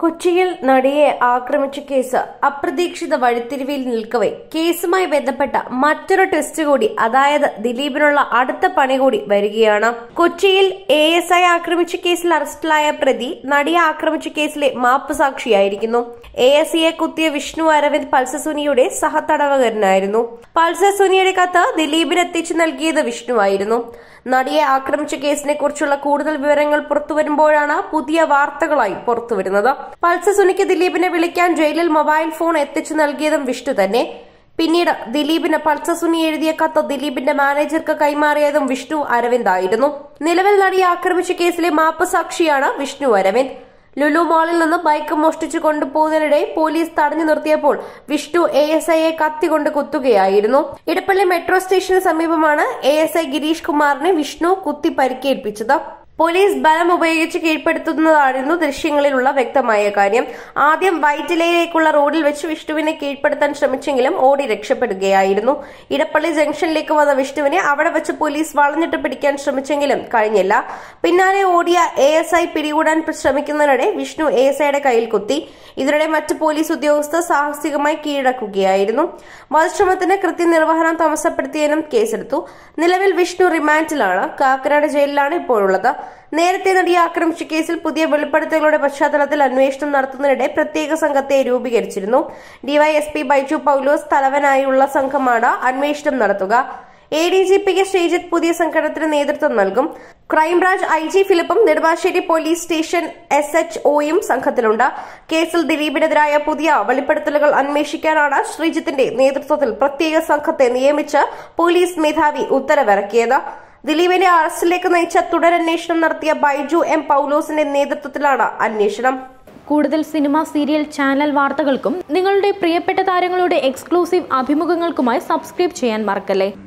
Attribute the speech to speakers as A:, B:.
A: കൊച്ചിയിൽ നടിയെ ആക്രമിച്ച കേസ് അപ്രതീക്ഷിത വഴിത്തിരിവിൽ നിൽക്കവേ കേസുമായി ബന്ധപ്പെട്ട മറ്റൊരു ടെസ്റ്റ് കൂടി അതായത് ദിലീപിനുള്ള അടുത്ത പണി കൂടി വരികയാണ് കൊച്ചിയിൽ എ എസ് ഐ ആക്രമിച്ച കേസിൽ അറസ്റ്റിലായ പ്രതി നടിയെ ആക്രമിച്ച കേസിലെ മാപ്പ് സാക്ഷിയായിരിക്കുന്നു എ എസ് ഐയെ കുത്തിയ വിഷ്ണു അരവിന്ദ് പൾസസുനിയുടെ സഹതടവകരനായിരുന്നു പൾസസുനിയുടെ കത്ത് ദിലീപിന് എത്തിച്ചു നൽകിയത് വിഷ്ണുവായിരുന്നു നടിയെ ആക്രമിച്ച കേസിനെ കുറിച്ചുള്ള കൂടുതൽ വിവരങ്ങൾ പുറത്തുവരുമ്പോഴാണ് പുതിയ വാർത്തകളായി പുറത്തുവരുന്നത് പൾസ് സുനിക്ക് ദിലീപിനെ വിളിക്കാൻ ജയിലിൽ മൊബൈൽ ഫോൺ എത്തിച്ചു നൽകിയതും വിഷ്ണു തന്നെ പിന്നീട് ദിലീപിന് പൾസസുനി എഴുതിയ കത്ത് ദിലീപിന്റെ മാനേജർക്ക് കൈമാറിയതും വിഷ്ണു അരവിന്ദായിരുന്നു നിലവിൽ നടിയെ ആക്രമിച്ച കേസിലെ മാപ്പ് സാക്ഷിയാണ് വിഷ്ണു അരവിന്ദ് ലുലു മാളിൽ നിന്ന് ബൈക്ക് മോഷ്ടിച്ചു കൊണ്ടുപോകുന്നതിനിടെ പോലീസ് തടഞ്ഞു നിർത്തിയപ്പോൾ വിഷ്ണു എ എസ് ഐയെ കത്തികൊണ്ട് കുത്തുകയായിരുന്നു ഇടപ്പള്ളി മെട്രോ സ്റ്റേഷന് സമീപമാണ് എ എസ് ഐ ഗിരീഷ് കുമാറിനെ വിഷ്ണു കുത്തി പരിക്കേൽപ്പിച്ചത് പോലീസ് ബലം ഉപയോഗിച്ച് കീഴ്പ്പെടുത്തുന്നതായിരുന്നു ദൃശ്യങ്ങളിലുള്ള വ്യക്തമായ കാര്യം ആദ്യം വൈറ്റിലയിലേക്കുള്ള റോഡിൽ വെച്ച് വിഷ്ണുവിനെ കീഴ്പ്പെടുത്താൻ ശ്രമിച്ചെങ്കിലും ഓടി രക്ഷപ്പെടുകയായിരുന്നു ഇടപ്പള്ളി ജംഗ്ഷനിലേക്ക് വന്ന വിഷ്ണുവിനെ അവിടെ വെച്ച് പോലീസ് വളഞ്ഞിട്ട് പിടിക്കാൻ ശ്രമിച്ചെങ്കിലും കഴിഞ്ഞില്ല പിന്നാലെ ഓടിയ എ എസ് ഐ പിടികൂടാൻ ശ്രമിക്കുന്നതിനിടെ വിഷ്ണു എ എസ് ഐയുടെ കയ്യിൽ കുത്തി ഇതിനിടെ മറ്റ് പോലീസ് ഉദ്യോഗസ്ഥർ സാഹസികമായി കീഴടക്കുകയായിരുന്നു വധശ്രമത്തിന് കൃത്യനിർവഹണം തമസപ്പെടുത്തിയതിനും കേസെടുത്തു നിലവിൽ വിഷ്ണു റിമാൻഡിലാണ് കാക്കനാട് ജയിലിലാണ് ഇപ്പോഴുള്ളത് നേരത്തെ നടി ആക്രമിച്ച കേസിൽ പുതിയ വെളിപ്പെടുത്തലുകളുടെ പശ്ചാത്തലത്തിൽ അന്വേഷണം നടത്തുന്നതിനിടെ പ്രത്യേക സംഘത്തെ രൂപീകരിച്ചിരുന്നു ഡിവൈഎസ്പി ബൈജു പൌലോസ് തലവനായുള്ള സംഘമാണ് അന്വേഷണം നടത്തുക A D G P K Sreejith പുതിയ സംഘടനത്തിന് നേതൃത്വം നൽകും ക്രൈംബ്രാഞ്ച് ഐ ജി ഫിലിപ്പും Nedumbassery police station S H ഒയും സംഘത്തിലുണ്ട് കേസിൽ ദിലീപിനെതിരായ പുതിയ വെളിപ്പെടുത്തലുകൾ അന്വേഷിക്കാനാണ് ശ്രീജിത്തിന്റെ നേതൃത്വത്തിൽ പ്രത്യേക സംഘത്തെ നിയമിച്ച് പോലീസ് മേധാവി ഉത്തരവിറക്കിയത് ദിലീപിനെ അറസ്റ്റിലേക്ക് നയിച്ച തുടരന്വേഷണം നടത്തിയ ബൈജു എം പൗലോസിന്റെ നേതൃത്വത്തിലാണ് അന്വേഷണം കൂടുതൽ സിനിമ സീരിയൽ ചാനൽ വാർത്തകൾക്കും നിങ്ങളുടെ പ്രിയപ്പെട്ട താരങ്ങളുടെ എക്സ്ക്ലൂസീവ് അഭിമുഖങ്ങൾക്കുമായി സബ്സ്ക്രൈബ് ചെയ്യാൻ മറക്കല്ലേ